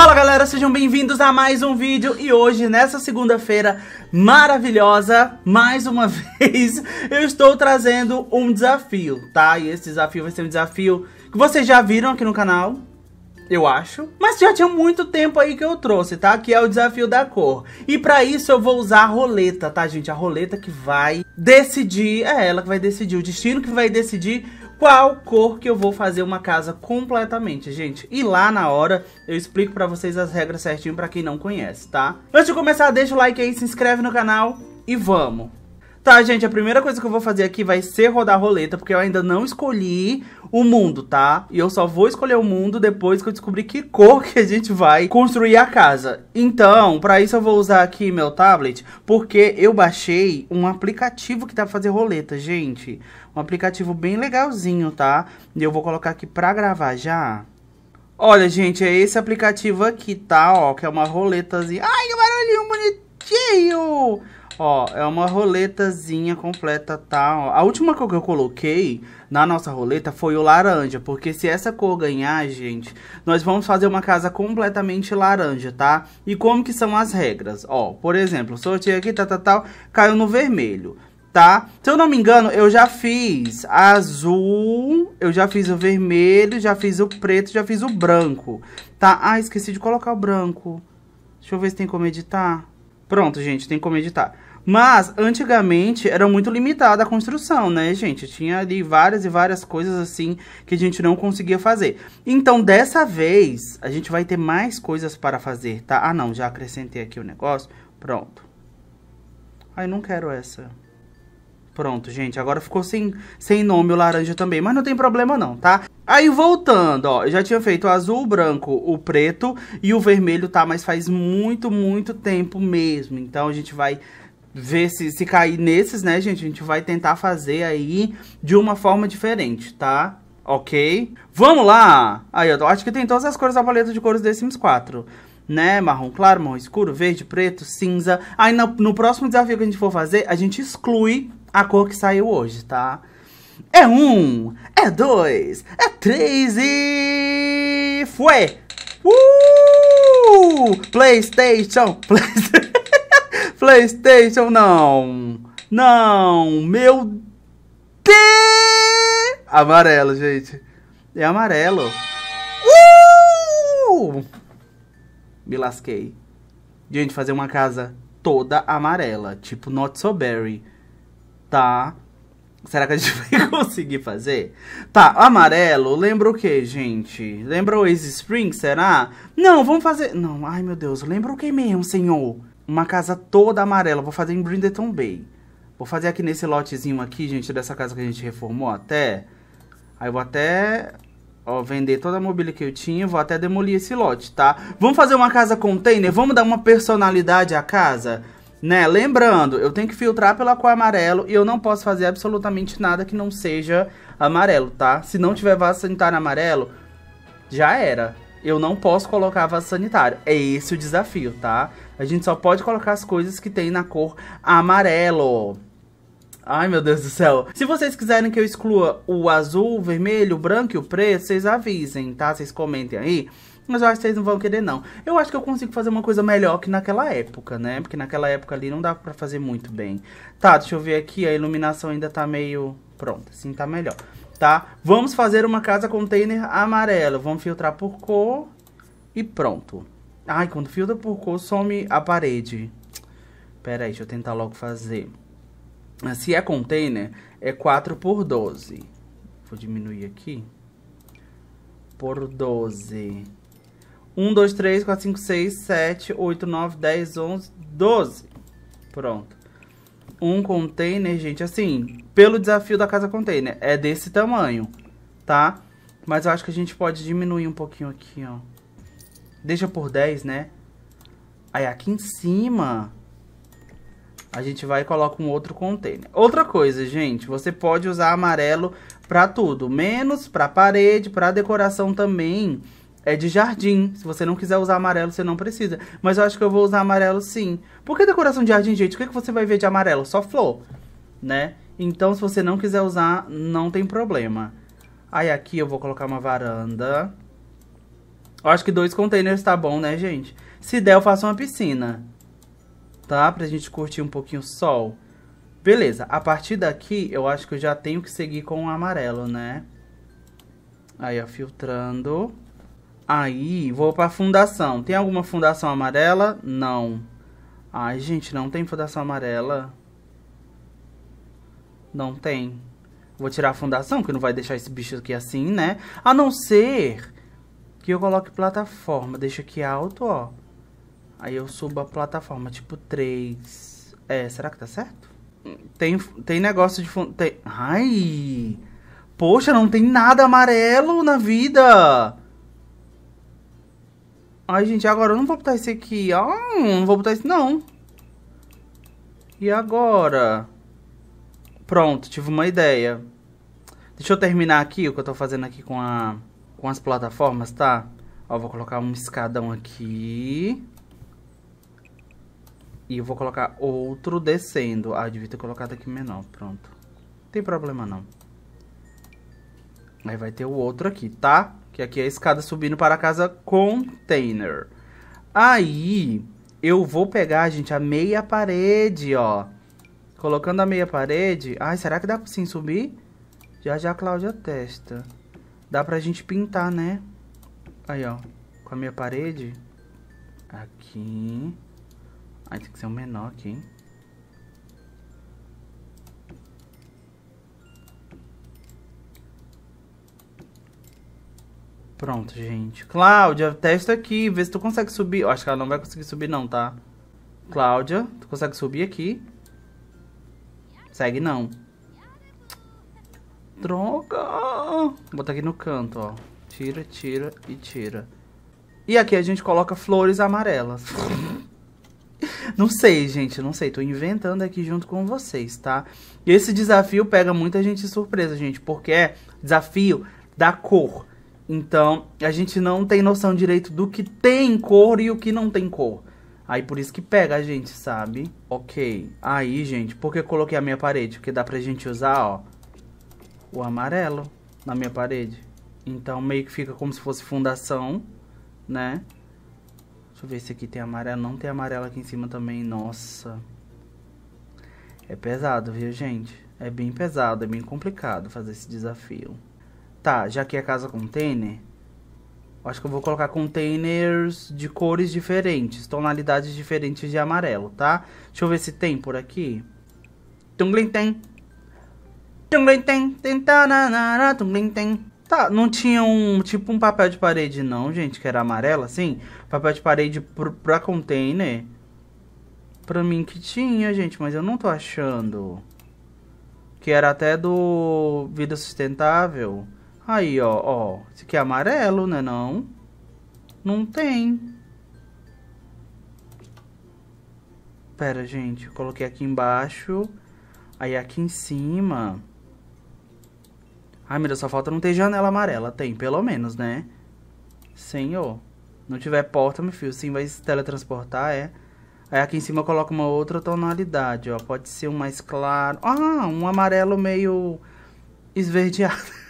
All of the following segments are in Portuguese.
Fala galera, sejam bem-vindos a mais um vídeo e hoje, nessa segunda-feira maravilhosa, mais uma vez, eu estou trazendo um desafio, tá? E esse desafio vai ser um desafio que vocês já viram aqui no canal, eu acho. Mas já tinha muito tempo aí que eu trouxe, tá? Que é o desafio da cor. E pra isso eu vou usar a roleta, tá, gente? A roleta que vai decidir, é ela que vai decidir, o destino que vai decidir qual cor que eu vou fazer uma casa completamente, gente. E lá na hora eu explico pra vocês as regras certinho pra quem não conhece, tá? Antes de começar, deixa o like aí, se inscreve no canal e vamos! Tá, gente, a primeira coisa que eu vou fazer aqui vai ser rodar roleta, porque eu ainda não escolhi o mundo, tá? E eu só vou escolher o mundo depois que eu descobrir que cor que a gente vai construir a casa. Então, pra isso eu vou usar aqui meu tablet, porque eu baixei um aplicativo que dá pra fazer roleta, gente. Um aplicativo bem legalzinho, tá? E eu vou colocar aqui pra gravar já. Olha, gente, é esse aplicativo aqui, tá? Ó, que é uma roletazinha. Ai, que barulhinho bonitinho! Ó, é uma roletazinha completa, tá? Ó, a última cor que eu coloquei na nossa roleta foi o laranja, porque se essa cor ganhar, gente, nós vamos fazer uma casa completamente laranja, tá? E como que são as regras? Ó, por exemplo, sorteio aqui, tá, tal, tal, caiu no vermelho tá? Se eu não me engano, eu já fiz azul, eu já fiz o vermelho, já fiz o preto, já fiz o branco, tá? Ah, esqueci de colocar o branco. Deixa eu ver se tem como editar. Pronto, gente, tem como editar. Mas, antigamente, era muito limitada a construção, né, gente? Tinha ali várias e várias coisas, assim, que a gente não conseguia fazer. Então, dessa vez, a gente vai ter mais coisas para fazer, tá? Ah, não, já acrescentei aqui o negócio. Pronto. Ai, não quero essa. Pronto, gente, agora ficou sem, sem nome o laranja também, mas não tem problema não, tá? Aí, voltando, ó, eu já tinha feito o azul, o branco, o preto e o vermelho, tá? Mas faz muito, muito tempo mesmo, então a gente vai ver se, se cair nesses, né, gente? A gente vai tentar fazer aí de uma forma diferente, tá? Ok? Vamos lá! Aí, eu acho que tem todas as cores da paleta de cores The Sims 4. Né? Marrom claro, marrom escuro, verde, preto, cinza. Aí, no, no próximo desafio que a gente for fazer, a gente exclui a cor que saiu hoje, tá? É um, é dois, é três e... Foi! Uh! PlayStation! PlayStation! PlayStation, não. Não, meu Deus. Amarelo, gente. É amarelo. Uh! Me lasquei. Gente, fazer uma casa toda amarela, tipo Not So Berry, tá? Será que a gente vai conseguir fazer? Tá, amarelo, lembra o que, gente? Lembra o Ace Spring, será? Não, vamos fazer... Não, ai meu Deus, lembra o que mesmo, senhor? uma casa toda amarela. Vou fazer em Brindleton Bay. Vou fazer aqui nesse lotezinho aqui, gente, dessa casa que a gente reformou até. Aí eu vou até ó, vender toda a mobília que eu tinha, vou até demolir esse lote, tá? Vamos fazer uma casa container? Vamos dar uma personalidade à casa? Né? Lembrando, eu tenho que filtrar pela cor amarelo e eu não posso fazer absolutamente nada que não seja amarelo, tá? Se não tiver vaso sanitário amarelo, já era. Eu não posso colocar vaso sanitário. É esse o desafio, tá? A gente só pode colocar as coisas que tem na cor amarelo. Ai, meu Deus do céu. Se vocês quiserem que eu exclua o azul, o vermelho, o branco e o preto, vocês avisem, tá? Vocês comentem aí. Mas eu acho que vocês não vão querer, não. Eu acho que eu consigo fazer uma coisa melhor que naquela época, né? Porque naquela época ali não dá pra fazer muito bem. Tá, deixa eu ver aqui. A iluminação ainda tá meio... Pronto, assim tá melhor, tá? Vamos fazer uma casa container amarelo. Vamos filtrar por cor e pronto. Ai, quando filtra por da some a parede. Pera aí, deixa eu tentar logo fazer. Se é container, é 4 por 12. Vou diminuir aqui. Por 12. 1, 2, 3, 4, 5, 6, 7, 8, 9, 10, 11, 12. Pronto. Um container, gente, assim, pelo desafio da casa container, é desse tamanho, tá? Mas eu acho que a gente pode diminuir um pouquinho aqui, ó. Deixa por 10, né? Aí aqui em cima a gente vai e coloca um outro container. Outra coisa, gente, você pode usar amarelo para tudo, menos para parede, para decoração também. É de jardim. Se você não quiser usar amarelo, você não precisa. Mas eu acho que eu vou usar amarelo sim. Porque decoração de jardim, gente, o que, que você vai ver de amarelo? Só flor, né? Então, se você não quiser usar, não tem problema. Aí aqui eu vou colocar uma varanda. Eu acho que dois containers tá bom, né, gente? Se der, eu faço uma piscina. Tá? Pra gente curtir um pouquinho o sol. Beleza, a partir daqui, eu acho que eu já tenho que seguir com o amarelo, né? Aí, ó, filtrando. Aí, vou pra fundação. Tem alguma fundação amarela? Não. Ai, gente, não tem fundação amarela. Não tem. Vou tirar a fundação, que não vai deixar esse bicho aqui assim, né? A não ser que eu coloque plataforma, deixa aqui alto, ó. Aí eu subo a plataforma, tipo 3. É, será que tá certo? Tem, tem negócio de fundo. Tem... Ai! Poxa, não tem nada amarelo na vida! Ai, gente, agora eu não vou botar esse aqui. Ah, não vou botar esse, não. E agora? Pronto, tive uma ideia. Deixa eu terminar aqui o que eu tô fazendo aqui com a com as plataformas, tá? Ó, vou colocar um escadão aqui. E vou colocar outro descendo. Ah, devia ter colocado aqui menor, pronto. Não tem problema não. Aí vai ter o outro aqui, tá? Que aqui é a escada subindo para a casa container. Aí, eu vou pegar, gente, a meia parede, ó. Colocando a meia parede... Ai, será que dá pra sim subir? Já, já a Cláudia testa. Dá pra gente pintar, né? Aí, ó. Com a minha parede. Aqui. Aí tem que ser um menor aqui, hein? Pronto, gente. Cláudia, testa aqui. Vê se tu consegue subir. Eu acho que ela não vai conseguir subir, não, tá? Cláudia, tu consegue subir aqui? Segue não. Droga! Vou botar aqui no canto, ó. Tira, tira e tira. E aqui a gente coloca flores amarelas. não sei, gente, não sei. Tô inventando aqui junto com vocês, tá? E esse desafio pega muita gente de surpresa, gente, porque é desafio da cor. Então, a gente não tem noção direito do que tem cor e o que não tem cor. Aí, por isso que pega a gente, sabe? Ok. Aí, gente, por que eu coloquei a minha parede? Porque dá pra gente usar, ó o amarelo na minha parede. Então, meio que fica como se fosse fundação, né? Deixa eu ver se aqui tem amarelo. Não tem amarelo aqui em cima também. Nossa. É pesado, viu, gente? É bem pesado, é bem complicado fazer esse desafio. Tá, já que é casa container, acho que eu vou colocar containers de cores diferentes, tonalidades diferentes de amarelo, tá? Deixa eu ver se tem por aqui. Tunglin tem. Tá, tá, não tinha um tipo um papel de parede não, gente, que era amarelo assim? Papel de parede para pra container? Pra mim que tinha, gente, mas eu não tô achando. Que era até do Vida Sustentável. Aí, ó, ó. Esse aqui é amarelo, né não? Não tem. Pera, gente, coloquei aqui embaixo. Aí aqui em cima... Ai, meu Deus, só falta não ter janela amarela. Tem, pelo menos, né? Senhor. Não tiver porta, meu filho, sim, vai se teletransportar, é. Aí aqui em cima eu coloco uma outra tonalidade, ó. Pode ser um mais claro. Ah, um amarelo meio esverdeado.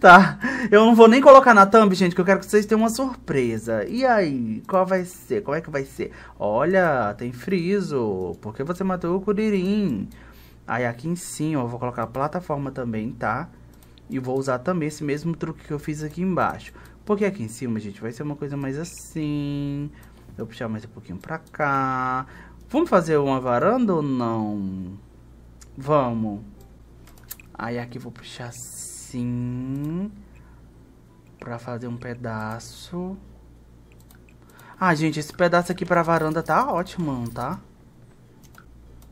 tá. Eu não vou nem colocar na thumb, gente, que eu quero que vocês tenham uma surpresa. E aí, qual vai ser? Qual é que vai ser? Olha, tem friso. Por que você matou o Curirim? Aí aqui em cima, ó, eu vou colocar a plataforma também, tá? Tá. E vou usar também esse mesmo truque que eu fiz aqui embaixo. Porque aqui em cima, gente, vai ser uma coisa mais assim. Eu puxar mais um pouquinho pra cá. Vamos fazer uma varanda ou não? Vamos. Aí aqui vou puxar assim. Pra fazer um pedaço. Ah, gente, esse pedaço aqui pra varanda tá ótimo, não tá?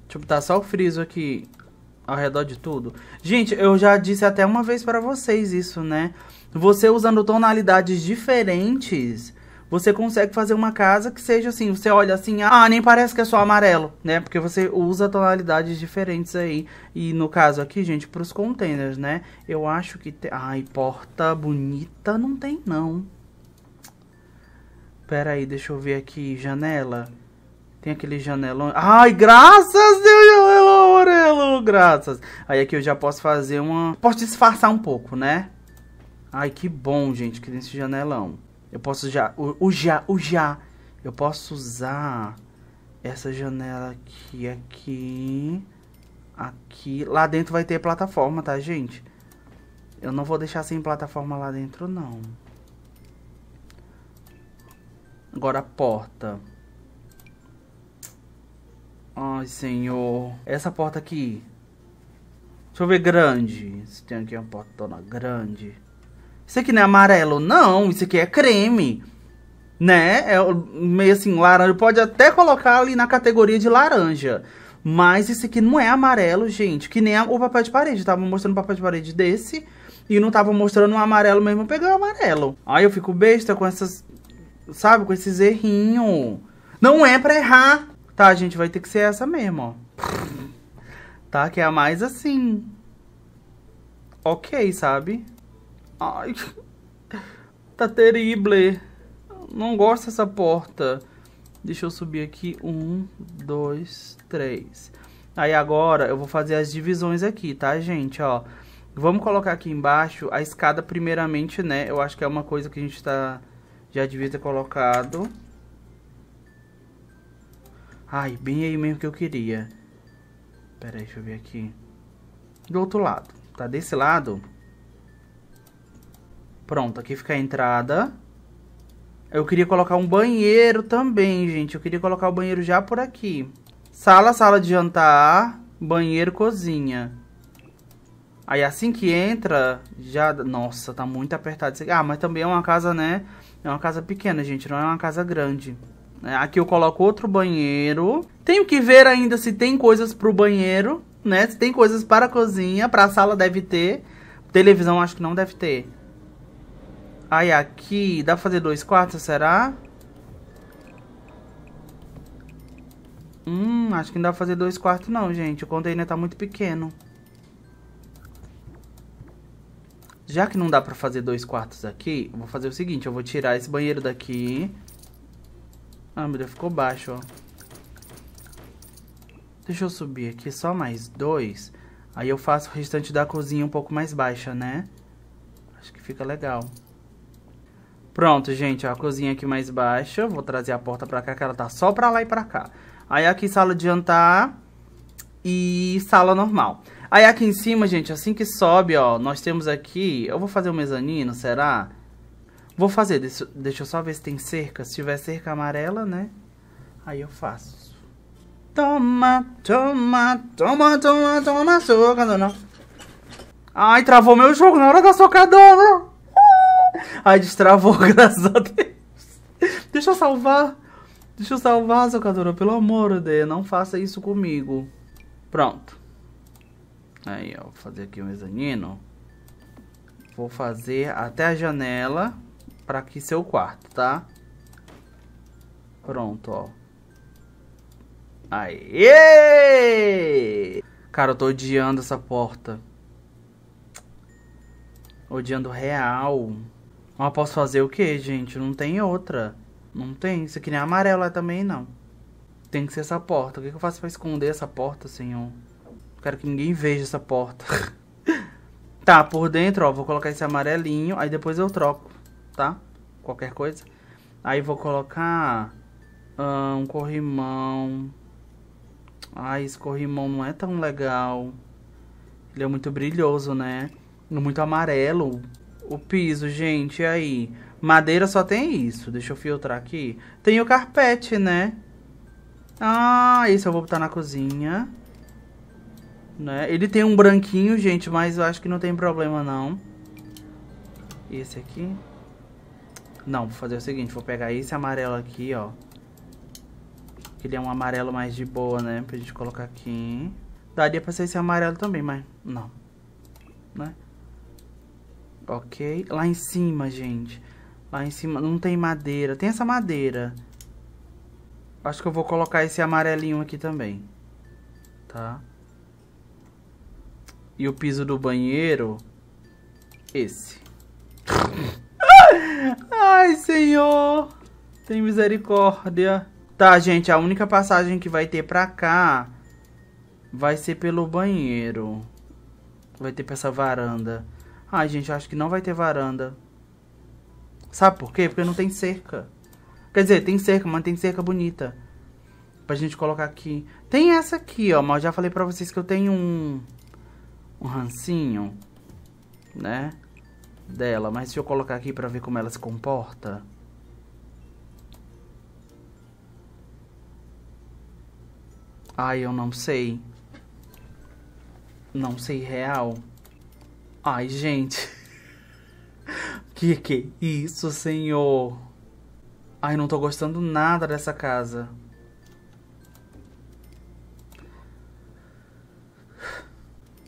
Deixa eu botar só o friso aqui ao redor de tudo. Gente, eu já disse até uma vez para vocês isso, né? Você usando tonalidades diferentes, você consegue fazer uma casa que seja assim, você olha assim, ah, nem parece que é só amarelo, né? Porque você usa tonalidades diferentes aí. E no caso aqui, gente, para os containers, né? Eu acho que tem... Ai, porta bonita não tem, não. Pera aí, deixa eu ver aqui, janela. Tem aquele janelão... Ai, graças a Deus, amarelo, graças. Aí aqui eu já posso fazer uma... Posso disfarçar um pouco, né? Ai, que bom, gente, que tem esse janelão. Eu posso já... O, o já, o já. Eu posso usar essa janela aqui, aqui... Aqui... Lá dentro vai ter plataforma, tá, gente? Eu não vou deixar sem plataforma lá dentro, não. Agora a porta. Ai, senhor. Essa porta aqui. Deixa eu ver grande. Se tem aqui uma portona grande. Isso aqui não é amarelo, não. Isso aqui é creme. Né? É meio assim, laranja. Pode até colocar ali na categoria de laranja. Mas esse aqui não é amarelo, gente. Que nem o papel de parede. Eu tava mostrando o papel de parede desse. E não tava mostrando o um amarelo mesmo. Eu peguei o amarelo. Aí eu fico besta com essas... Sabe? Com esses errinhos. Não é pra errar. Tá, gente, vai ter que ser essa mesmo, ó. Tá? Que é a mais assim. Ok, sabe? Ai. Tá terrible. Não gosto dessa porta. Deixa eu subir aqui. Um, dois, três. Aí agora eu vou fazer as divisões aqui, tá, gente? Ó. Vamos colocar aqui embaixo a escada primeiramente, né? Eu acho que é uma coisa que a gente tá... Já devia ter colocado. Ai, bem aí mesmo que eu queria. Pera aí, deixa eu ver aqui. Do outro lado. Tá desse lado. Pronto, aqui fica a entrada. Eu queria colocar um banheiro também, gente. Eu queria colocar o banheiro já por aqui. Sala, sala de jantar, banheiro, cozinha. Aí assim que entra, já... Nossa, tá muito apertado Ah, mas também é uma casa, né? É uma casa pequena, gente. Não é uma casa grande. É, aqui eu coloco outro banheiro. Tenho que ver ainda se tem coisas pro banheiro, né? Se tem coisas para a cozinha, para a sala deve ter. Televisão acho que não deve ter. Aí aqui, dá pra fazer dois quartos, será? Hum, acho que não dá pra fazer dois quartos não, gente. O container tá muito pequeno. Já que não dá pra fazer dois quartos aqui, eu vou fazer o seguinte. Eu vou tirar esse banheiro daqui. Ah, meu Deus, ficou baixo, ó. Deixa eu subir aqui só mais dois. Aí eu faço o restante da cozinha um pouco mais baixa, né? Acho que fica legal. Pronto, gente, ó, a cozinha aqui mais baixa. Vou trazer a porta pra cá, que ela tá só pra lá e pra cá. Aí aqui sala de jantar e sala normal. Aí aqui em cima, gente, assim que sobe, ó, nós temos aqui... Eu vou fazer o um mezanino, será? Será? Vou fazer, deixa, deixa eu só ver se tem cerca. Se tiver cerca amarela, né? Aí eu faço. Toma, toma, toma, toma, toma, socadona. Ai, travou meu jogo na hora da socadona. Ai, destravou, graças a Deus. Deixa eu salvar. Deixa eu salvar, socadora. Pelo amor de Deus, não faça isso comigo. Pronto. Aí, ó, vou fazer aqui um mezanino. Vou fazer até a janela para aqui seu quarto, tá? Pronto, ó. Aê! Cara, eu tô odiando essa porta. Odiando real. Mas posso fazer o que, gente? Não tem outra. Não tem. Isso aqui nem é amarelo é também, não. Tem que ser essa porta. O que eu faço pra esconder essa porta, senhor? Não quero que ninguém veja essa porta. tá, por dentro, ó. Vou colocar esse amarelinho. Aí depois eu troco tá? Qualquer coisa. Aí vou colocar ah, um corrimão. Ai, ah, esse corrimão não é tão legal. Ele é muito brilhoso, né? Muito amarelo. O piso, gente, aí. Madeira só tem isso. Deixa eu filtrar aqui. Tem o carpete, né? Ah, esse eu vou botar na cozinha. Né? Ele tem um branquinho, gente, mas eu acho que não tem problema, não. Esse aqui. Não, vou fazer o seguinte, vou pegar esse amarelo aqui, ó. Que ele é um amarelo mais de boa, né? Pra gente colocar aqui. Daria pra ser esse amarelo também, mas não. Né? Ok. Lá em cima, gente. Lá em cima não tem madeira. Tem essa madeira. Acho que eu vou colocar esse amarelinho aqui também. Tá? E o piso do banheiro... Esse. Ai, Senhor, tem misericórdia. Tá, gente, a única passagem que vai ter pra cá vai ser pelo banheiro. Vai ter pra essa varanda. Ai, gente, acho que não vai ter varanda. Sabe por quê? Porque não tem cerca. Quer dizer, tem cerca, mas tem cerca bonita. Pra gente colocar aqui. Tem essa aqui, ó. Mas eu já falei pra vocês que eu tenho um... Um rancinho. Né? dela, mas deixa eu colocar aqui para ver como ela se comporta. Ai, eu não sei. Não sei real. Ai, gente. que que é isso, senhor? Ai, não tô gostando nada dessa casa.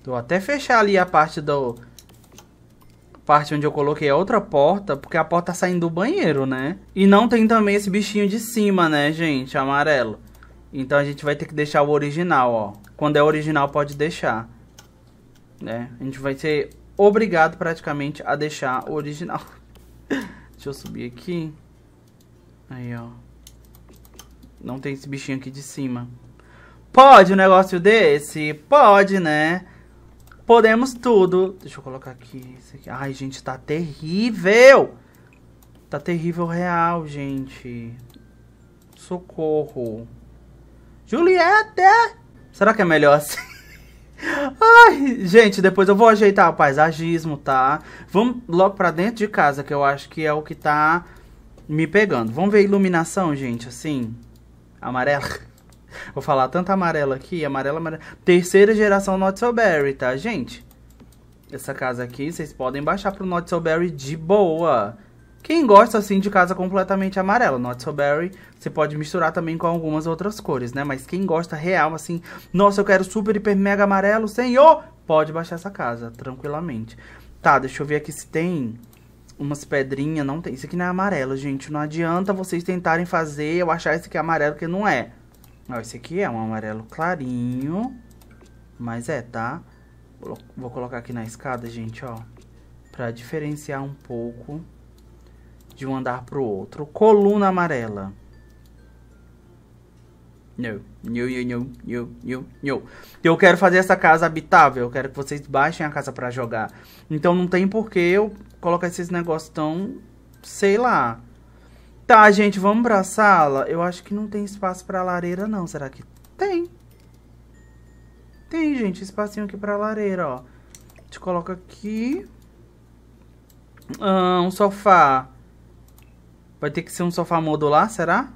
Vou até fechar ali a parte do parte onde eu coloquei a outra porta, porque a porta tá saindo do banheiro, né? E não tem também esse bichinho de cima, né, gente? Amarelo. Então a gente vai ter que deixar o original, ó. Quando é original, pode deixar. Né? A gente vai ser obrigado praticamente a deixar o original. Deixa eu subir aqui. Aí, ó. Não tem esse bichinho aqui de cima. Pode um negócio desse? Pode, né? Podemos tudo. Deixa eu colocar aqui, aqui. Ai, gente, tá terrível. Tá terrível real, gente. Socorro. Juliette! Será que é melhor assim? Ai, gente, depois eu vou ajeitar o paisagismo, tá? Vamos logo pra dentro de casa, que eu acho que é o que tá me pegando. Vamos ver a iluminação, gente, assim. Amarela. Vou falar tanto amarela aqui, amarela, amarelo. Terceira geração Not So Berry, tá, gente? Essa casa aqui, vocês podem baixar pro Not So Berry de boa. Quem gosta, assim, de casa completamente amarela, Not So Berry, você pode misturar também com algumas outras cores, né? Mas quem gosta real, assim, nossa, eu quero super, hiper, mega amarelo, senhor, pode baixar essa casa, tranquilamente. Tá, deixa eu ver aqui se tem umas pedrinhas, não tem. Isso aqui não é amarelo, gente, não adianta vocês tentarem fazer eu achar esse aqui é amarelo, que não é. Ó, esse aqui é um amarelo clarinho, mas é, tá? Vou colocar aqui na escada, gente, ó, pra diferenciar um pouco de um andar pro outro. Coluna amarela. Não, não, não, não, não, não. Eu quero fazer essa casa habitável, eu quero que vocês baixem a casa pra jogar. Então não tem por que eu colocar esses negócios tão, sei lá, Tá, gente, vamos pra sala? Eu acho que não tem espaço pra lareira, não. Será que tem? Tem, gente, espacinho aqui pra lareira, ó. A gente coloca aqui. Ah, um sofá. Vai ter que ser um sofá modular, será?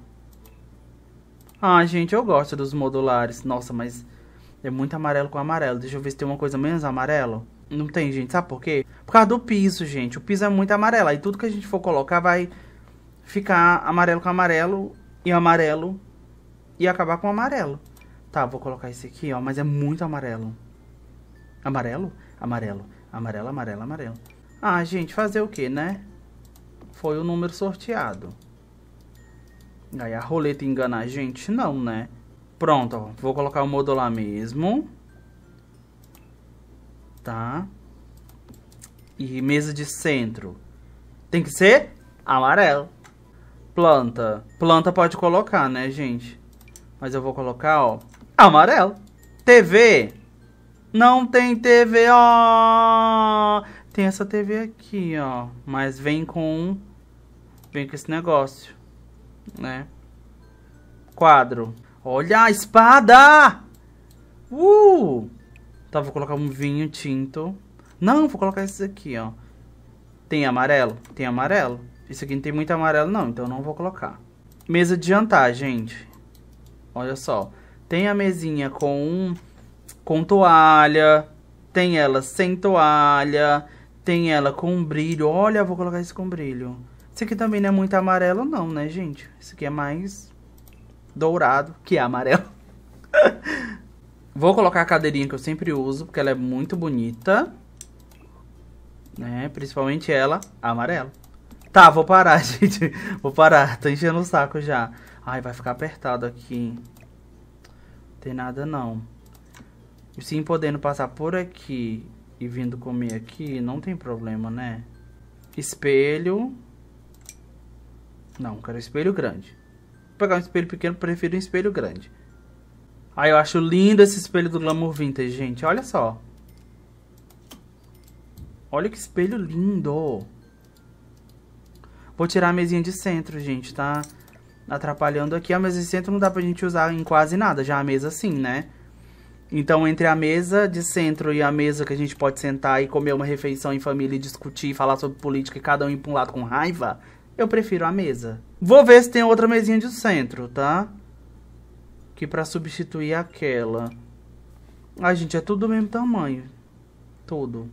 Ah, gente, eu gosto dos modulares. Nossa, mas é muito amarelo com amarelo. Deixa eu ver se tem uma coisa menos amarelo. Não tem, gente. Sabe por quê? Por causa do piso, gente. O piso é muito amarelo. Aí tudo que a gente for colocar vai ficar amarelo com amarelo e amarelo e acabar com amarelo. Tá, vou colocar esse aqui, ó, mas é muito amarelo. Amarelo? Amarelo. Amarelo, amarelo, amarelo. Ah, gente, fazer o que, né? Foi o número sorteado. Aí a roleta engana a gente? Não, né? Pronto, ó, vou colocar o modular mesmo. Tá? E mesa de centro. Tem que ser amarelo. Planta. Planta pode colocar, né, gente? Mas eu vou colocar, ó, amarelo. TV. Não tem TV, ó. Tem essa TV aqui, ó. Mas vem com... Vem com esse negócio, né? Quadro. Olha a espada! Uh! Tá, vou colocar um vinho tinto. Não, vou colocar esses aqui, ó. Tem amarelo? Tem amarelo. Isso aqui não tem muito amarelo não, então não vou colocar. Mesa de jantar, gente. Olha só. Tem a mesinha com, com toalha, tem ela sem toalha, tem ela com brilho. Olha, vou colocar isso com brilho. Isso aqui também não é muito amarelo não, né, gente? Isso aqui é mais dourado, que é amarelo. Vou colocar a cadeirinha que eu sempre uso, porque ela é muito bonita. Né? Principalmente ela, amarela. Tá, vou parar, gente. Vou parar. Tô enchendo o saco já. Ai, vai ficar apertado aqui. Não tem nada, não. Sim, podendo passar por aqui e vindo comer aqui, não tem problema, né? Espelho. Não, quero espelho grande. Vou pegar um espelho pequeno, prefiro um espelho grande. Ai, eu acho lindo esse espelho do Glamour Vintage, gente. Olha só. Olha que espelho lindo. Vou tirar a mesinha de centro, gente, tá atrapalhando aqui. A mesa de centro não dá pra gente usar em quase nada, já a mesa sim, né? Então, entre a mesa de centro e a mesa que a gente pode sentar e comer uma refeição em família e discutir, falar sobre política e cada um ir pra um lado com raiva, eu prefiro a mesa. Vou ver se tem outra mesinha de centro, tá? Que pra substituir aquela. Ai, gente, é tudo do mesmo tamanho. Tudo.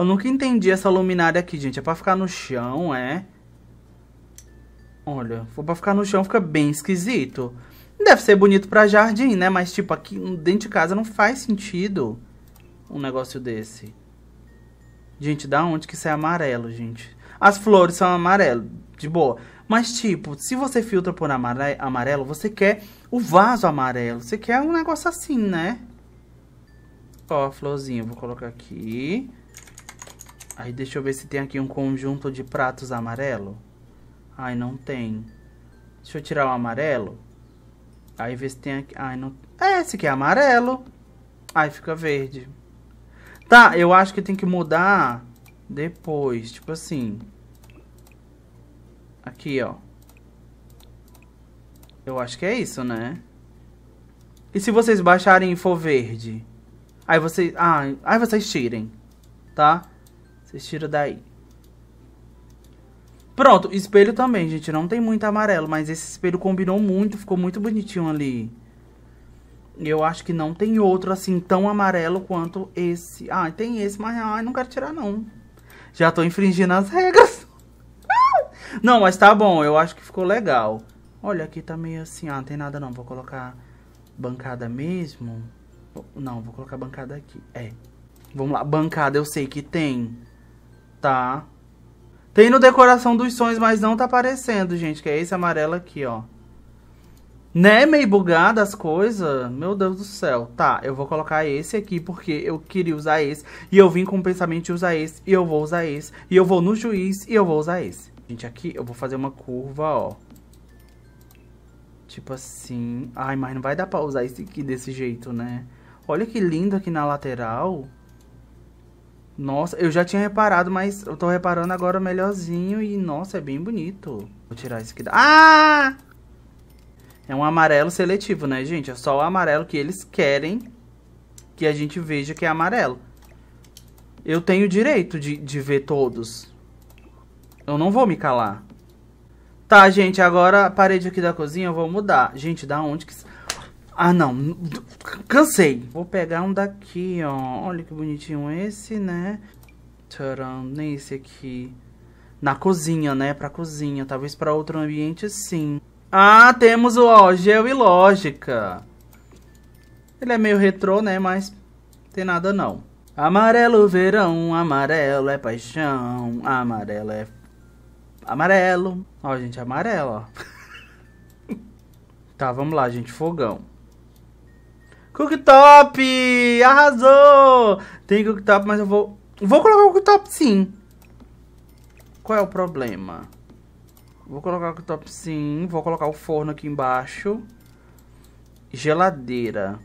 Eu nunca entendi essa luminária aqui, gente. É pra ficar no chão, é? Olha, for pra ficar no chão fica bem esquisito. Deve ser bonito pra jardim, né? Mas, tipo, aqui dentro de casa não faz sentido um negócio desse. Gente, da onde que isso é amarelo, gente? As flores são amarelo, de boa. Mas, tipo, se você filtra por amarelo, você quer o vaso amarelo. Você quer um negócio assim, né? Ó, a florzinha, vou colocar aqui. Aí deixa eu ver se tem aqui um conjunto de pratos amarelo. Ai, não tem. Deixa eu tirar o amarelo. Aí ver se tem aqui. Ai, não. É, esse aqui é amarelo. Aí fica verde. Tá, eu acho que tem que mudar depois. Tipo assim. Aqui, ó. Eu acho que é isso, né? E se vocês baixarem e for verde? Aí vocês. Ah, aí vocês tirem. Tá? Vocês tiram daí. Pronto, espelho também, gente. Não tem muito amarelo, mas esse espelho combinou muito. Ficou muito bonitinho ali. Eu acho que não tem outro, assim, tão amarelo quanto esse. Ah, tem esse, mas ai, ah, não quero tirar, não. Já tô infringindo as regras. não, mas tá bom. Eu acho que ficou legal. Olha, aqui tá meio assim. Ah, não tem nada, não. Vou colocar bancada mesmo. Não, vou colocar bancada aqui. É. Vamos lá, bancada eu sei que tem. Tá. Tem no decoração dos sonhos, mas não tá aparecendo, gente. Que é esse amarelo aqui, ó. Né? Meio bugada as coisas. Meu Deus do céu. Tá, eu vou colocar esse aqui porque eu queria usar esse. E eu vim com o pensamento de usar esse. E eu vou usar esse. E eu vou no juiz e eu vou usar esse. Gente, aqui eu vou fazer uma curva, ó. Tipo assim. Ai, mas não vai dar pra usar esse aqui desse jeito, né? Olha que lindo aqui na lateral. Nossa, eu já tinha reparado, mas eu tô reparando agora melhorzinho e, nossa, é bem bonito. Vou tirar esse aqui da... Ah! É um amarelo seletivo, né, gente? É só o amarelo que eles querem que a gente veja que é amarelo. Eu tenho direito de, de ver todos. Eu não vou me calar. Tá, gente, agora a parede aqui da cozinha eu vou mudar. Gente, da onde que... Ah, não. Cansei. Vou pegar um daqui, ó. Olha que bonitinho esse, né? Tcharam, nem esse aqui. Na cozinha, né? Pra cozinha. Talvez pra outro ambiente, sim. Ah, temos o, ó, gel e lógica. Ele é meio retrô, né? Mas tem nada, não. Amarelo verão, amarelo é paixão, amarelo é... Amarelo. Ó, gente, amarelo, ó. tá, vamos lá, gente. Fogão. Cooktop! Arrasou! Tem cooktop, mas eu vou... Vou colocar o cooktop sim. Qual é o problema? Vou colocar o cooktop sim. Vou colocar o forno aqui embaixo. Geladeira.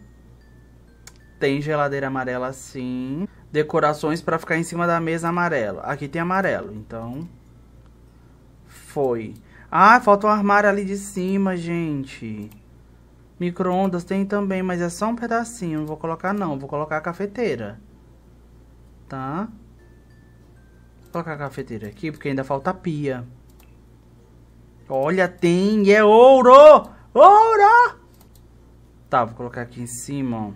Tem geladeira amarela sim. Decorações pra ficar em cima da mesa amarela. Aqui tem amarelo, então... Foi. Ah, falta um armário ali de cima, gente. Micro-ondas tem também, mas é só um pedacinho. Não vou colocar, não. Vou colocar a cafeteira. Tá? Vou colocar a cafeteira aqui, porque ainda falta a pia. Olha, tem! É ouro! Ouro! Tá, vou colocar aqui em cima, ó.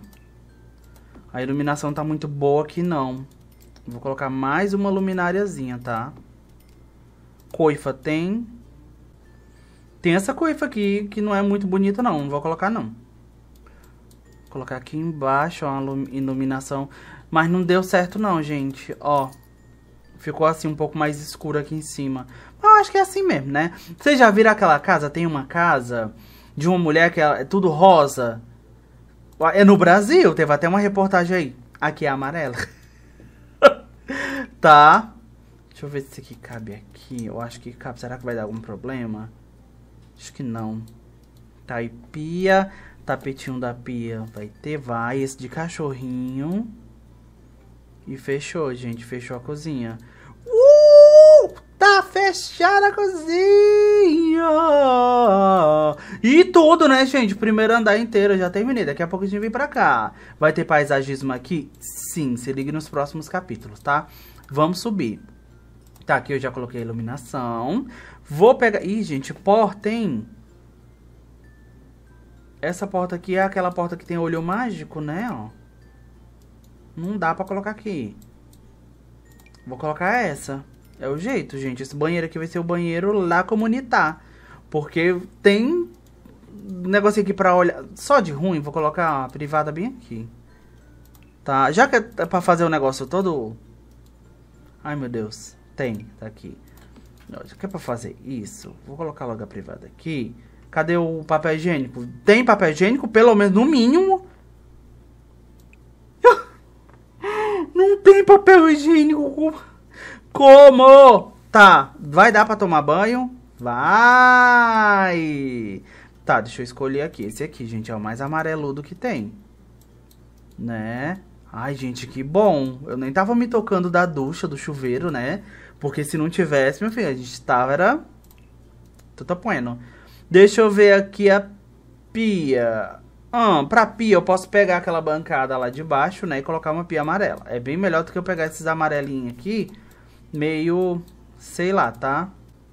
A iluminação tá muito boa aqui, não. Vou colocar mais uma lumináriazinha, tá? Coifa tem. Tem essa coifa aqui que não é muito bonita não, não vou colocar não. Vou colocar aqui embaixo, ó, uma iluminação. Mas não deu certo não, gente, ó. Ficou assim um pouco mais escuro aqui em cima. Mas eu acho que é assim mesmo, né? Vocês já viram aquela casa? Tem uma casa de uma mulher que é tudo rosa. É no Brasil, teve até uma reportagem aí. Aqui é amarela. tá. Deixa eu ver se isso aqui cabe aqui. Eu acho que cabe. Será que vai dar algum problema? Acho que não. Taipia. Tapetinho da pia vai ter, vai. Esse de cachorrinho. E fechou, gente. Fechou a cozinha. Uh! Tá fechada a cozinha! E tudo, né, gente? Primeiro andar inteiro, já terminei. Daqui a pouco a gente vem pra cá. Vai ter paisagismo aqui? Sim, se liga nos próximos capítulos, tá? Vamos subir. Tá, aqui eu já coloquei a iluminação. Vou pegar... Ih, gente, porta, hein? Essa porta aqui é aquela porta que tem olho mágico, né? Ó. Não dá pra colocar aqui. Vou colocar essa. É o jeito, gente. Esse banheiro aqui vai ser o banheiro lá comunitar. Porque tem negócio aqui pra olhar. Só de ruim, vou colocar a privada bem aqui. Tá? Já que é pra fazer o negócio todo... Ai, meu Deus. Tem, tá aqui. O que é pra fazer isso, vou colocar logo a privada aqui. Cadê o papel higiênico? Tem papel higiênico, pelo menos, no mínimo. Não tem papel higiênico. Como? Tá, vai dar pra tomar banho? Vai! Tá, deixa eu escolher aqui. Esse aqui, gente, é o mais amareludo que tem. Né? Ai, gente, que bom. Eu nem tava me tocando da ducha, do chuveiro, né? Porque se não tivesse, meu filho, a gente tava, era... Tu tá poendo. Deixa eu ver aqui a pia. Ah, pra pia eu posso pegar aquela bancada lá de baixo, né? E colocar uma pia amarela. É bem melhor do que eu pegar esses amarelinhos aqui. Meio, sei lá, tá?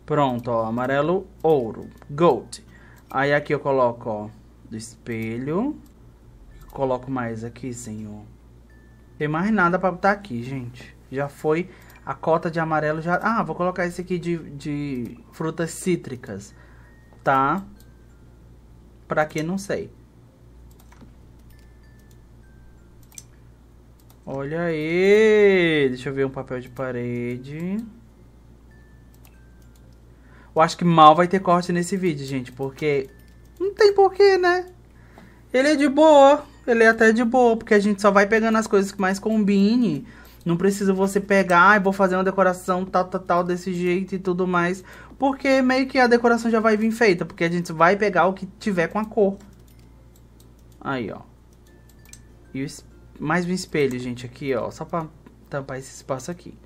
Pronto, ó. Amarelo, ouro, gold. Aí aqui eu coloco, ó, do espelho. Coloco mais aqui, senhor. Tem mais nada pra botar aqui, gente. Já foi a cota de amarelo já. Ah, vou colocar esse aqui de, de frutas cítricas. Tá? Pra quem não sei. Olha aí! Deixa eu ver um papel de parede. Eu acho que mal vai ter corte nesse vídeo, gente, porque não tem porquê, né? Ele é de boa, ele é até de boa, porque a gente só vai pegando as coisas que mais combine não precisa você pegar, ah, vou fazer uma decoração tal, tal, tal, desse jeito e tudo mais. Porque meio que a decoração já vai vir feita, porque a gente vai pegar o que tiver com a cor. Aí, ó. E mais um espelho, gente, aqui, ó, só pra tampar esse espaço aqui,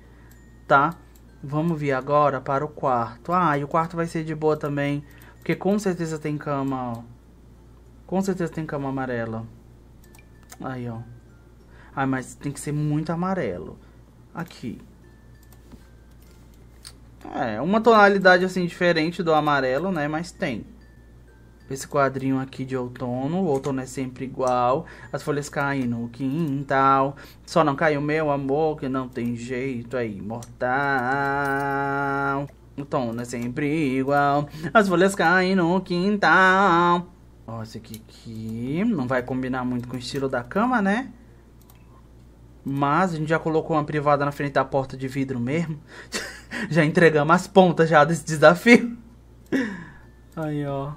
tá? Vamos vir agora para o quarto. Ah, e o quarto vai ser de boa também, porque com certeza tem cama, ó. Com certeza tem cama amarela. Aí, ó. Ah, mas tem que ser muito amarelo. Aqui. É, uma tonalidade assim diferente do amarelo, né? Mas tem. Esse quadrinho aqui de outono. O outono é sempre igual. As folhas caem no quintal. Só não caiu meu amor, que não tem jeito, é imortal. O tom é sempre igual. As folhas caem no quintal. Ó, esse aqui, aqui não vai combinar muito com o estilo da cama, né? Mas a gente já colocou uma privada na frente da porta de vidro mesmo. já entregamos as pontas já desse desafio. Aí, ó.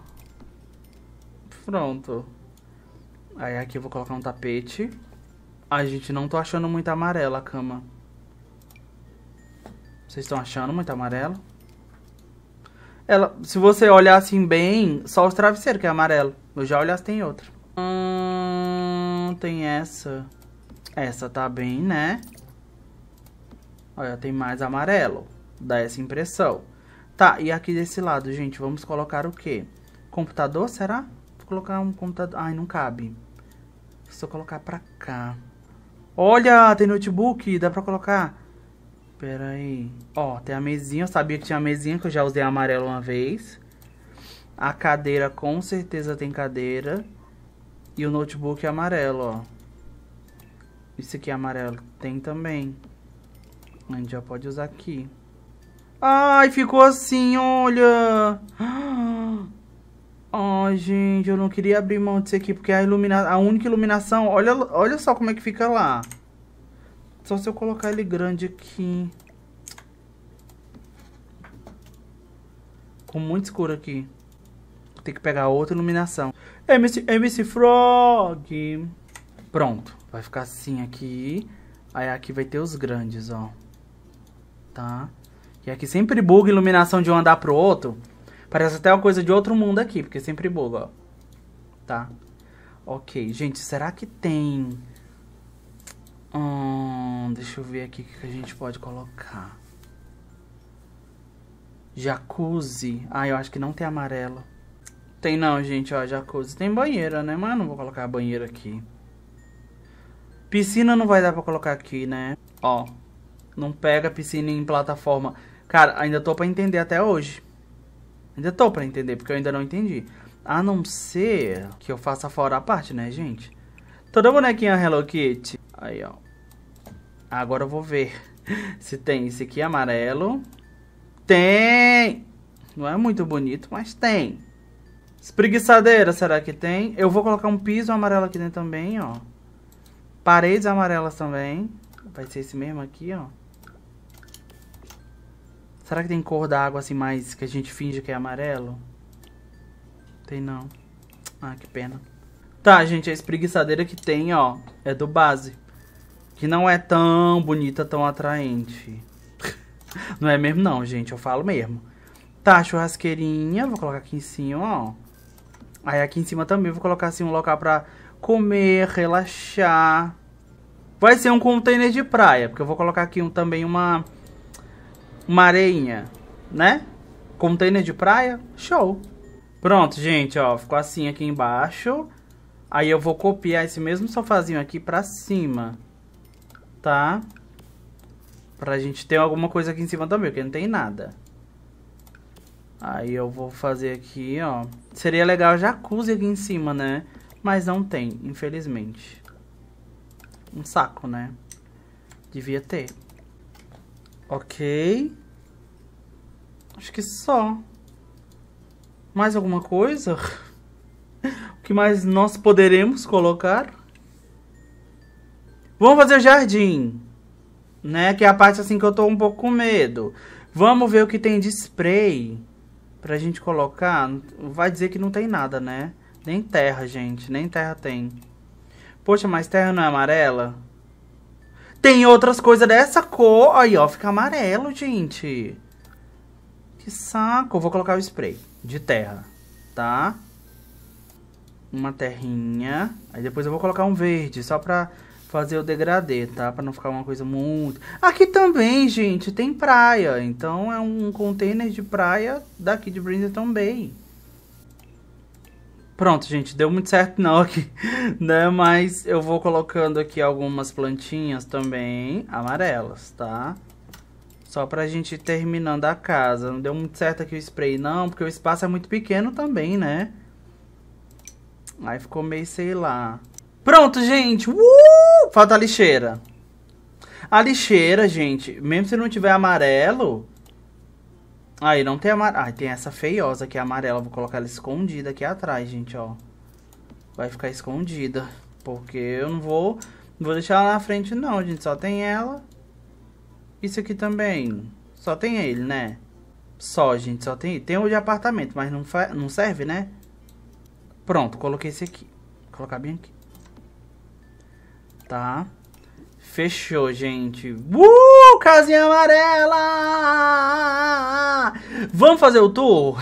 Pronto. Aí aqui eu vou colocar um tapete. A gente, não tô achando muito amarela a cama. Vocês estão achando muito amarelo? Ela, se você olhar assim bem, só os travesseiros que é amarelo. Eu já olhasse tem outra. Hum, tem essa. Essa tá bem, né? Olha, tem mais amarelo. Dá essa impressão. Tá, e aqui desse lado, gente, vamos colocar o quê? Computador, será? Vou colocar um computador... Ai, não cabe. Só colocar pra cá. Olha, tem notebook, dá pra colocar. Pera aí. Ó, tem a mesinha. Eu sabia que tinha a mesinha, que eu já usei amarelo uma vez. A cadeira, com certeza tem cadeira. E o notebook é amarelo, ó. Isso aqui é amarelo. Tem também. A gente já pode usar aqui. Ai, ficou assim, olha. Ai, gente, eu não queria abrir mão disso aqui, porque a, ilumina a única iluminação... Olha, olha só como é que fica lá. Só se eu colocar ele grande aqui. Ficou muito escuro aqui. Tem que pegar outra iluminação. MC, MC Frog. Pronto. Vai ficar assim aqui. Aí aqui vai ter os grandes, ó. Tá? E aqui sempre buga a iluminação de um andar pro outro. Parece até uma coisa de outro mundo aqui, porque sempre buga, ó. Tá? Ok, gente, será que tem... Hum, deixa eu ver aqui o que a gente pode colocar. Jacuzzi. Ah, eu acho que não tem amarelo. Tem não, gente, ó, jacuzzi. Tem banheira, né? Mas eu não vou colocar banheiro aqui. Piscina não vai dar pra colocar aqui, né? Ó, não pega piscina em plataforma. Cara, ainda tô pra entender até hoje. Ainda tô pra entender, porque eu ainda não entendi. A não ser que eu faça fora a parte, né, gente? Toda bonequinha Hello Kitty. Aí, ó. Agora eu vou ver se tem esse aqui amarelo. Tem! Não é muito bonito, mas tem. Espreguiçadeira, será que tem? Eu vou colocar um piso amarelo aqui dentro também, ó. Paredes amarelas também. Vai ser esse mesmo aqui, ó. Será que tem cor da água assim mais que a gente finge que é amarelo? Tem não. Ah, que pena. Tá, gente, a espreguiçadeira que tem, ó, é do base. Que não é tão bonita, tão atraente. não é mesmo não, gente, eu falo mesmo. Tá, churrasqueirinha, vou colocar aqui em cima, ó. Aí aqui em cima também vou colocar assim um local pra comer, relaxar. Vai ser um container de praia, porque eu vou colocar aqui um, também uma, uma areinha, né? Container de praia, show. Pronto, gente, ó, ficou assim aqui embaixo. Aí eu vou copiar esse mesmo sofazinho aqui pra cima, tá? Pra gente ter alguma coisa aqui em cima também, porque não tem nada. Aí eu vou fazer aqui, ó. Seria legal jacuzzi aqui em cima, né? Mas não tem, infelizmente. Um saco, né? Devia ter. Ok. Acho que só. Mais alguma coisa? o que mais nós poderemos colocar? Vamos fazer jardim. Né? Que é a parte assim que eu tô um pouco com medo. Vamos ver o que tem de spray. Pra gente colocar. Vai dizer que não tem nada, né? Nem terra, gente. Nem terra tem. Poxa, mas terra não é amarela? Tem outras coisas dessa cor. Aí, ó, fica amarelo, gente. Que saco. Vou colocar o spray de terra, tá? Uma terrinha. Aí depois eu vou colocar um verde, só pra fazer o degradê, tá? Pra não ficar uma coisa muito... Aqui também, gente, tem praia. Então é um container de praia daqui de Brindle também. Pronto, gente, deu muito certo não aqui, né? Mas eu vou colocando aqui algumas plantinhas também amarelas, tá? Só pra gente ir terminando a casa. Não deu muito certo aqui o spray não, porque o espaço é muito pequeno também, né? Aí ficou meio, sei lá. Pronto, gente! Uh! Falta a lixeira. A lixeira, gente, mesmo se não tiver amarelo, Aí não tem amarela. Ah, tem essa feiosa que é amarela. Vou colocar ela escondida aqui atrás, gente, ó. Vai ficar escondida. Porque eu não vou... Não vou deixar ela na frente, não, gente. Só tem ela. Isso aqui também. Só tem ele, né? Só, gente. Só tem... Tem o de apartamento, mas não, fa... não serve, né? Pronto, coloquei esse aqui. Vou colocar bem aqui. Tá. Fechou, gente. Uh, casinha amarela! Vamos fazer o tour?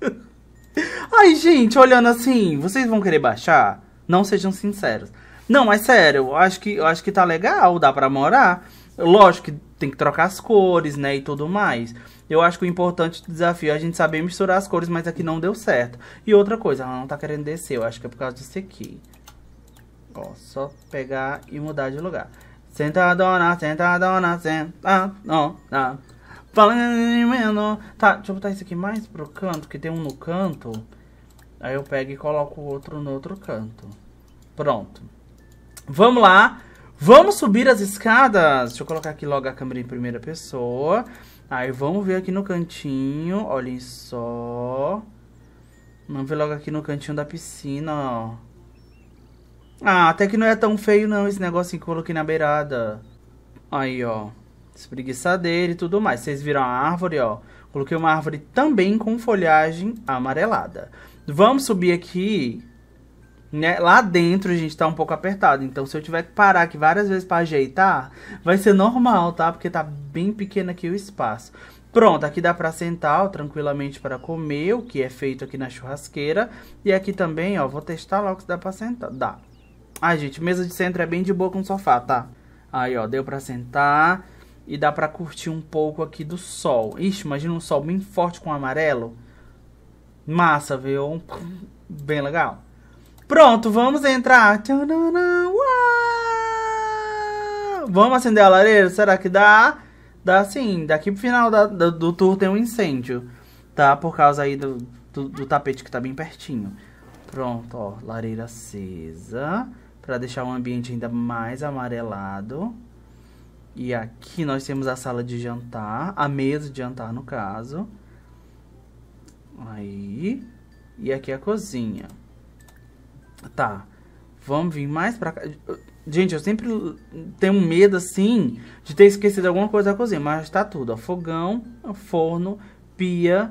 Ai, gente, olhando assim, vocês vão querer baixar? Não sejam sinceros. Não, mas é sério, eu acho que, eu acho que tá legal, dá pra morar. Lógico que tem que trocar as cores, né, e tudo mais. Eu acho que o importante do desafio é a gente saber misturar as cores, mas aqui não deu certo. E outra coisa, ela não tá querendo descer, eu acho que é por causa disso aqui. Ó, só pegar e mudar de lugar. senta senta dona dona, senta não Falando Tá, deixa eu botar isso aqui mais pro canto, que tem um no canto. Aí eu pego e coloco o outro no outro canto. Pronto. Vamos lá. Vamos subir as escadas. Deixa eu colocar aqui logo a câmera em primeira pessoa. Aí vamos ver aqui no cantinho. Olhem só. Vamos ver logo aqui no cantinho da piscina, ó. Ah, até que não é tão feio não esse negocinho que eu coloquei na beirada. Aí, ó. Espreguiçadeira e tudo mais. Vocês viram a árvore, ó. Coloquei uma árvore também com folhagem amarelada. Vamos subir aqui. Né? Lá dentro, gente, tá um pouco apertado. Então, se eu tiver que parar aqui várias vezes para ajeitar, vai ser normal, tá? Porque tá bem pequeno aqui o espaço. Pronto, aqui dá para sentar ó, tranquilamente para comer, o que é feito aqui na churrasqueira. E aqui também, ó, vou testar logo se dá para sentar. Dá. Ai, gente, mesa de centro é bem de boa com sofá, tá? Aí, ó, deu pra sentar e dá pra curtir um pouco aqui do sol. Ixi, imagina um sol bem forte com amarelo. Massa, viu? Bem legal. Pronto, vamos entrar. Vamos acender a lareira? Será que dá? Dá sim. Daqui pro final da, do, do, tour tem um incêndio, tá? Por causa aí do, do, do tapete que tá bem pertinho. Pronto, ó, lareira acesa para deixar o ambiente ainda mais amarelado. E aqui nós temos a sala de jantar, a mesa de jantar no caso. Aí. E aqui a cozinha. Tá. Vamos vir mais pra cá. Gente, eu sempre tenho medo, assim, de ter esquecido alguma coisa da cozinha. Mas tá tudo, ó. Fogão, forno, pia,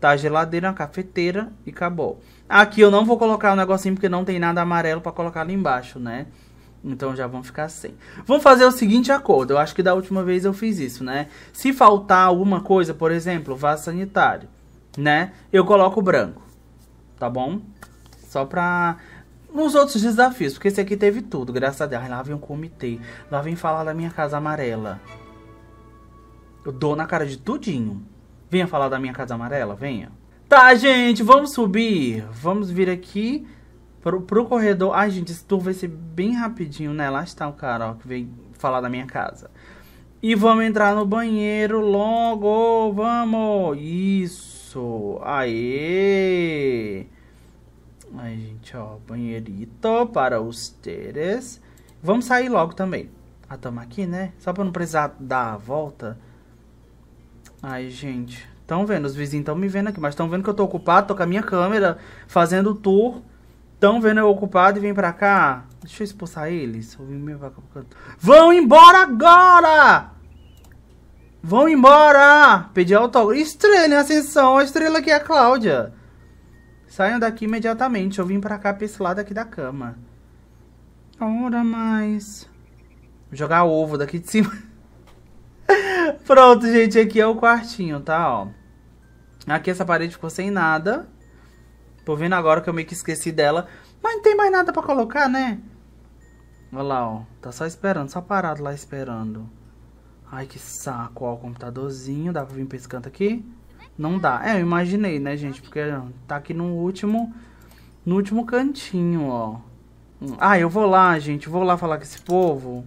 tá? Geladeira, cafeteira e acabou. Aqui eu não vou colocar o um negocinho porque não tem nada amarelo para colocar ali embaixo, né? Então já vão ficar sem. Vamos fazer o seguinte acordo. Eu acho que da última vez eu fiz isso, né? Se faltar alguma coisa, por exemplo, vaso sanitário, né? Eu coloco branco, tá bom? Só pra... Nos outros desafios, porque esse aqui teve tudo, graças a Deus. Ai, lá vem um comitê, lá vem falar da minha casa amarela. Eu dou na cara de tudinho. Venha falar da minha casa amarela, venha. Tá, gente, vamos subir. Vamos vir aqui pro, pro corredor. Ai, gente, esse tour vai ser bem rapidinho, né? Lá está o cara, ó, que veio falar da minha casa. E vamos entrar no banheiro logo, vamos! Isso! Aê! Ai, gente, ó, banheirito para os teres. Vamos sair logo também. Ah, tamo aqui, né? Só pra não precisar dar a volta. Ai, gente. Estão vendo, os vizinhos estão me vendo aqui, mas estão vendo que eu tô ocupado, tô com a minha câmera fazendo tour. Estão vendo eu ocupado e vem pra cá. Deixa eu expulsar eles. Vão embora agora! Vão embora! Pedi autógrafo. Estrela em ascensão, a estrela aqui é a Cláudia. Saiam daqui imediatamente. Eu vim pra cá, pra esse lado aqui da cama. Ora mais. Vou jogar ovo daqui de cima. Pronto, gente, aqui é o quartinho, tá? Ó. Aqui essa parede ficou sem nada. Tô vendo agora que eu meio que esqueci dela. Mas não tem mais nada pra colocar, né? Olha lá, ó. Tá só esperando, só parado lá esperando. Ai, que saco, ó. O computadorzinho. Dá pra vir pra esse canto aqui? Não dá. É, eu imaginei, né, gente? Porque tá aqui no último... No último cantinho, ó. Hum, ah, eu vou lá, gente. Vou lá falar com esse povo.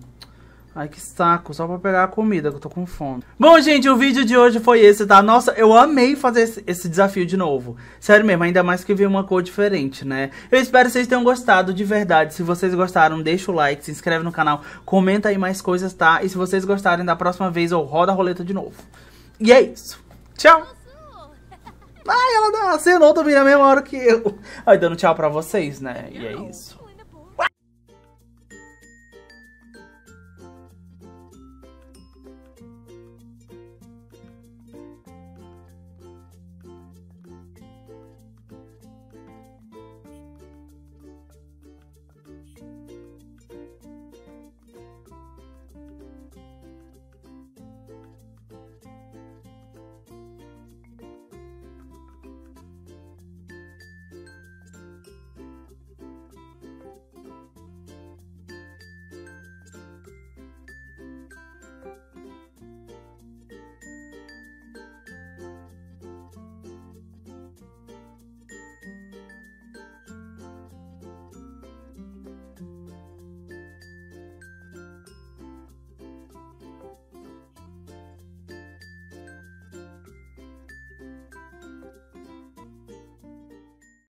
Ai, que saco, só pra pegar a comida, que eu tô com fome. Bom, gente, o vídeo de hoje foi esse, tá? Nossa, eu amei fazer esse, esse, desafio de novo. Sério mesmo, ainda mais que veio uma cor diferente, né? Eu espero que vocês tenham gostado, de verdade. Se vocês gostaram, deixa o like, se inscreve no canal, comenta aí mais coisas, tá? E se vocês gostarem, da próxima vez eu roda a roleta de novo. E é isso. Tchau! Ai, ela acenou também na mesma hora que eu. Ai, dando tchau pra vocês, né? E é isso.